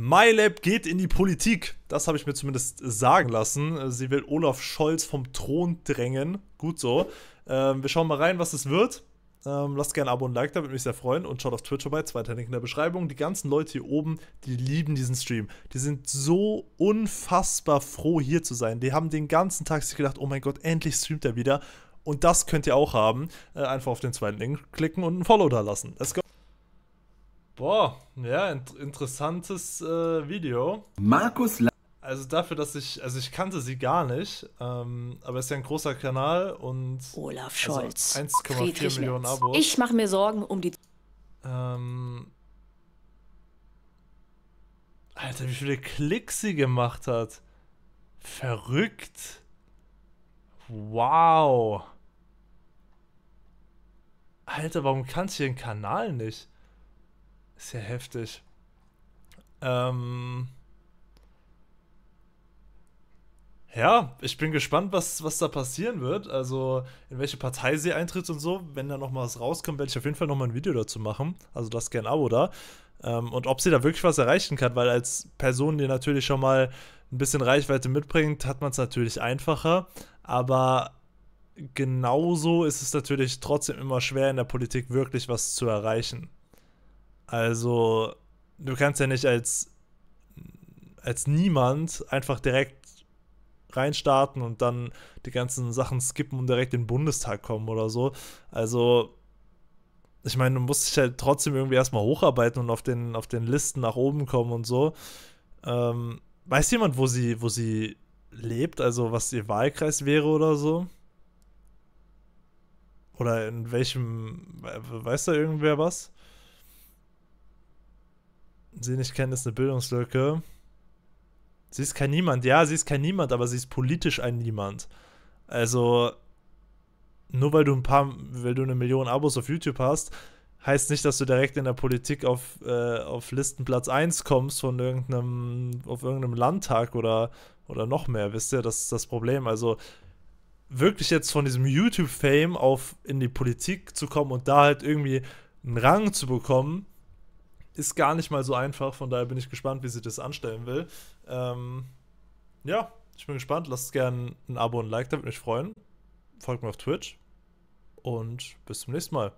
MyLab geht in die Politik. Das habe ich mir zumindest sagen lassen. Sie will Olaf Scholz vom Thron drängen. Gut so. Ähm, wir schauen mal rein, was es wird. Ähm, lasst gerne ein Abo und ein Like da, würde mich sehr freuen. Und schaut auf Twitch vorbei, zweiter Link in der Beschreibung. Die ganzen Leute hier oben, die lieben diesen Stream. Die sind so unfassbar froh, hier zu sein. Die haben den ganzen Tag sich gedacht, oh mein Gott, endlich streamt er wieder. Und das könnt ihr auch haben. Äh, einfach auf den zweiten Link klicken und ein Follow da lassen. Let's go. Boah, ja, in interessantes äh, Video. Markus La also dafür, dass ich, also ich kannte sie gar nicht, ähm, aber es ist ja ein großer Kanal und Olaf also Scholz, also 1,4 Millionen Merz. Abos. Ich mache mir Sorgen um die. Ähm, Alter, wie viele Klicks sie gemacht hat. Verrückt. Wow. Alter, warum kannst du ihren Kanal nicht? Sehr heftig. Ähm. Ja, ich bin gespannt, was, was da passieren wird. Also, in welche Partei sie eintritt und so. Wenn da noch mal was rauskommt, werde ich auf jeden Fall noch mal ein Video dazu machen. Also, lasst gerne ein Abo da. Ähm, und ob sie da wirklich was erreichen kann, weil als Person, die natürlich schon mal ein bisschen Reichweite mitbringt, hat man es natürlich einfacher. Aber genauso ist es natürlich trotzdem immer schwer, in der Politik wirklich was zu erreichen. Also, du kannst ja nicht als, als niemand einfach direkt reinstarten und dann die ganzen Sachen skippen und direkt in den Bundestag kommen oder so. Also, ich meine, du musst dich halt trotzdem irgendwie erstmal hocharbeiten und auf den, auf den Listen nach oben kommen und so. Ähm, weiß jemand, wo sie, wo sie lebt, also was ihr Wahlkreis wäre oder so? Oder in welchem, weiß da irgendwer was? Sie nicht kennt, ist eine Bildungslücke. Sie ist kein Niemand. Ja, sie ist kein Niemand, aber sie ist politisch ein Niemand. Also, nur weil du ein paar, weil du eine Million Abos auf YouTube hast, heißt nicht, dass du direkt in der Politik auf, äh, auf Listenplatz 1 kommst von irgendeinem, auf irgendeinem Landtag oder, oder noch mehr, wisst ihr, das ist das Problem. Also wirklich jetzt von diesem YouTube-Fame auf in die Politik zu kommen und da halt irgendwie einen Rang zu bekommen, ist gar nicht mal so einfach. Von daher bin ich gespannt, wie sie das anstellen will. Ähm, ja, ich bin gespannt. Lasst gerne ein Abo und ein Like, da würde mich freuen. Folgt mir auf Twitch und bis zum nächsten Mal.